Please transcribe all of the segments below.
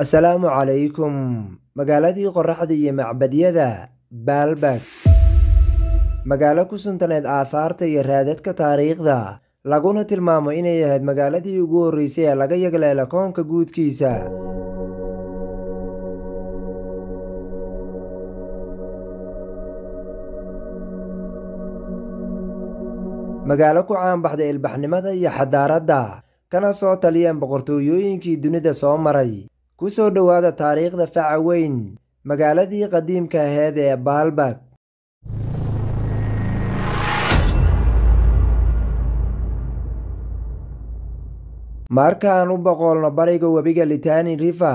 asalaamu calaykum magaaladii qoraxda iyo macbadyada baalbag magaalo ku suntaneed aahaarta iyo raadadka taariikhda laguna tilmaamo inay ahayd magaaladii ugu horreysay ee laga yagleela koonka guudkiisa magaalo ku caanbaxday ilbaxnimada iyo xadaaradda kana soo taliyeen boqortooyooyinkii dunida soo maray ku soo dhowaada taariikhda facaweyn magaaladii qadiimka aheed ee baalbag markaan u boqoolno bariga webiga litani rifa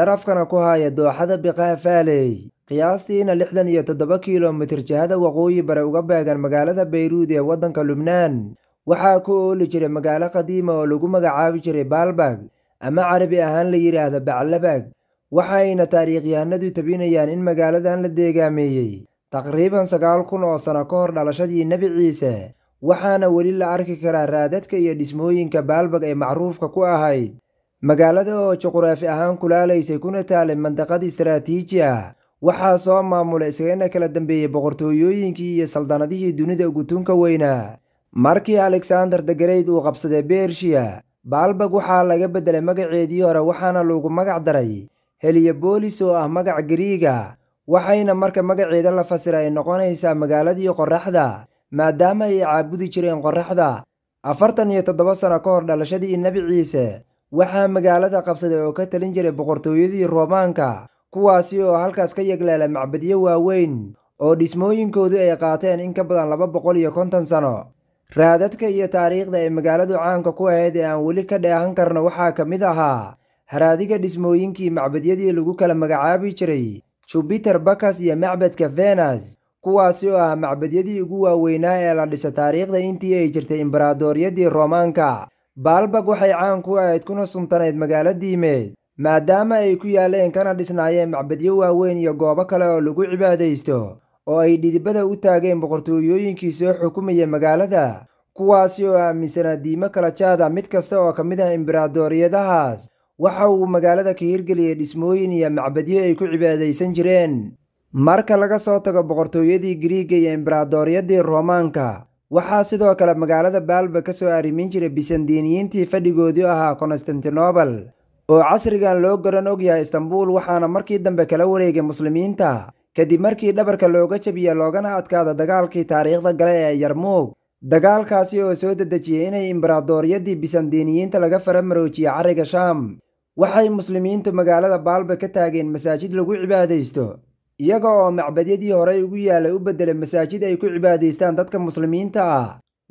darafkana ku haya dooxada biqaa faaley qiyaastiina lixdan iyo toddoba kilomitir jihada waqooyi bare uga beegan magaalada bayruud ee waddanka lubnaan waxaa ku ooli jiray magaalo qadiima oo lagu magacaabi jiray baalbag ama carabi ahaan la yidhaahda baclabaag waxaayna taariikhyahanadu tabinayaan in magaaladan la deegaameeyey taqriiban sagaal kun oo sano ka hor dhalashadii nebi ciise waxaana weli la arki karaa raadadka iyo dhismooyinka baalbag ee macruufka ku ahayd magaalada oo juquraafi ahaan kulaalaysay kuna taalay mandaqad istaraatiiji ah waxaa soo maamula isagana kala dambeeyey boqortooyooyinkii iyo saldanadihii dunida ugutunka weynaa markii alexander dagarayd uu qabsaday bershiya baalbag waxaa laga beddelay magaceedii hore waxaana lagu magac daray heliyoboolis oo ah magac gariiga waxayna marka magaceeda la fasira ay noqonaysaa magaaladii qorraxda maadaama ay caabudi jireen qorraxda afartan iyo toddoba sano ka hor dhalashadii nebi ciise waxaa magaalada qabsaday oo ka talin jiray boqortooyadii roomaanka kuwaasi oo halkaas ka yegleelay macbadyo waaweyn oo dhismooyinkoodu ay qaateen in ka badan laba boqol iyo konton sano raadadka iyo taariikhda ay magaaladu caanka ku ahayd ee aan weli ka dheehan karno waxaa ka mid ahaa haraadiga dhismooyinkii macbadyadii lagu kala magacaabi jiray jubiter bakas iyo macbadka venas kuwaasi oo ah macbadyadii ugu waaweynaa ee la dhisa taariikhda intii ay jirtay imbaraadooryaddii roomaanka baalbag waxay caan ku ahayd kuna suntanayd magaalo diimeed maadaama ay ku yaalleen kana dhisnaayeen macbadyo waaweyn iyo goobo kale oo lagu cibaadaysto oo ay dhidibada u taageen boqortooyooyinkii soo xukumaya magaalada kuwaasi oo aaminsanaa diimo kala jaada mid kasta oo ka mid ah imberaadoriyadahaas waxa uu magaalada ka hirgeliyey dhismooyin iyo macbadyo ay ku cibaadaysan jireen marka laga soo tago boqortooyadii griiga iyo imberaadoriyadii roomaanka waxaa sidoo kale magaalada baalba ka soo arrimin jiray bisandiiniyiintii fadhigoodii ahaa konstantinobal oo casrigan loo garan og yahay istanbuul waxaana markii dambe kala wareegay muslimiinta kadib markii dhabarka looga jabiya loogana adkaada dagaalkii taariikhda gale ee yarmuug dagaalkaasi oo soo dedejiyey inay imbaraadooryadii bisandiiniyiinta laga faramaroojiye cariga shaam waxay muslimiintu magaalada baalba ka taageen masaajid lagu cibaadaysto iyaga oo macbadyadii horay ugu yaalay u beddela masaajid ay ku cibaadaystaan dadka muslimiinta ah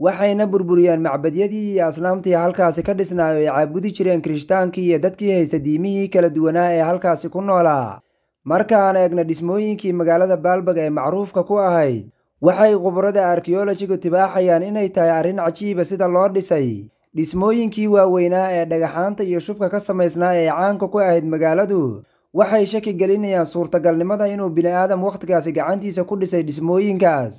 waxayna burburiyeen macbadyadii iyo asnaamtii halkaasi ka dhisnaayo ay caabudi jireen kirishtaankii iyo dadkii haysta diimihii kala duwanaa ee halkaasi ku noolaa marka aan eegno dhismooyinkii magaalada baalbag ee macruufka ku ahayd waxay khubarada arkeolojigu tibaaxayaan inay tahay arrin cajiiba ah sida loo dhisay dhismooyinkii waaweynaa ee dhagaxaanta iyo shubka ka samaysnaa ee caanka ku ahayd magaaladu waxay shaki gelinayaan suurtagalnimada inuu bini'aadam wakhtigaasi gacantiisa ku dhisay dhismooyinkaas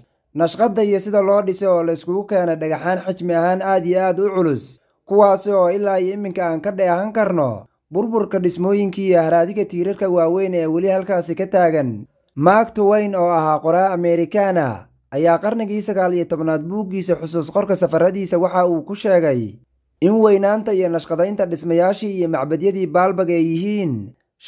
nashqadda iyo sida loo dhisay oo layskugu keenay dhagaxaan xajmi ahaan aad iyo aad u culus kuwaasi oo ilaa iyo iminka aan ka dheehan karno burburka dhismooyinkii iyo haraadiga tiirarka waaweyn ee weli halkaasi ka taagan mark twayn oo ahaa qoraa amerikaana ayaa qarnigii sagaal iyo tobnaad buuggiisa xusuus qorka safaradiisa waxa uu ku sheegay in weynaanta iyo nashqadaynta dhismayaashii iyo macbadyadii baalbag ay yihiin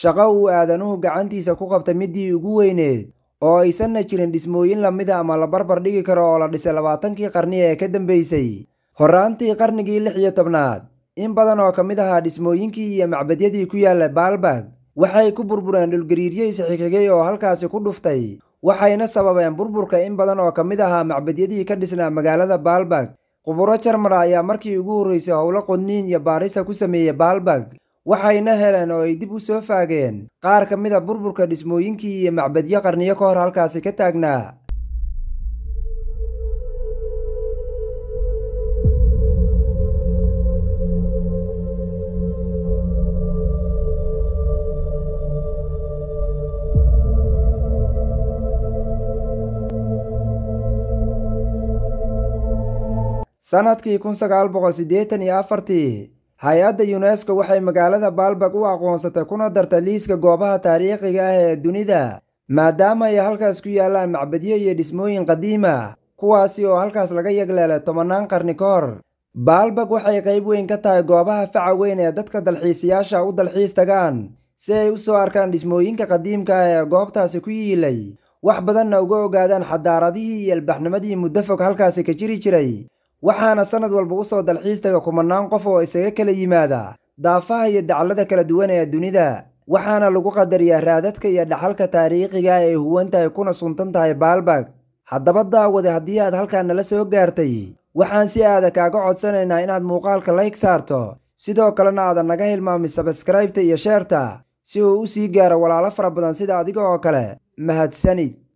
shaqo uu aadanuhu gacantiisa ku qabta middii ugu weyneed oo aysanna jirin dhismooyin lamida ah ama la barbar dhigi karo oo la dhisay labaatankii qarni ee ka dambaysay horraantii qarnigii lix iyo tobnaad in badan oo ka mid ahaa dhismooyinkii iyo macbadyadii ku yaalla baalbag waxay ku burbureen dhulgariiryo isxigxigay oo halkaasi ku dhuftay waxayna sababeen burburka in badan oo ka mid ahaa macbadyadii ka dhisnaa magaalada baalbag quburo jarmara ah ayaa markii ugu horraysay howlo qodniin iyo baarisa ku sameeyey baalbag waxayna heleen oo ay dib u soo faageen qaar ka mid a burburka dhismooyinkii iyo macbadyo qarniyo ka hor halkaasi ka taagnaa sannadkii kun sagaal boqol siddeetan iyo afartii hay-adda yunesko waxay magaalada baalbag u aqoonsatay kuna dartay liiska goobaha taariikhiga ah ee dunida maadaama ay halkaas ku yaallaan macbadyo iyo dhismooyin qadiima kuwaasi oo halkaas laga yegleelay tobannaan qarni ka hor baalbag waxay qayb weyn ka tahay goobaha faca weyn ee dadka dalxiisayaasha u dalxiis tagaan si ay u soo arkaan dhismooyinka qadiimka ah ee goobtaasi ku yiilay wax badanna uga ogaadaan xadaaradihii iyo ilbaxnimadii muddo fog halkaasi ka jiri jiray waxaana sannad walba u soo dalxiis taga kumanaan qof oo isaga kala yimaada daafaha iyo dacallada kala duwan ee dunida waxaana lagu qadariyaa raadadka iyo dhaxalka taariikhiga ee huwan tahay kuna suntan tahay baalbag haddaba daawade haddii aad halkaa nala soo gaartay waxaan si aada ah kaaga codsanaynaa inaad muuqaalka layg saarto sidoo kalena aadan naga hilmaamin sabskraybta iyo sheerta si uu u sii gaaro walaalo fara badan sida adiga oo kale mahadsanid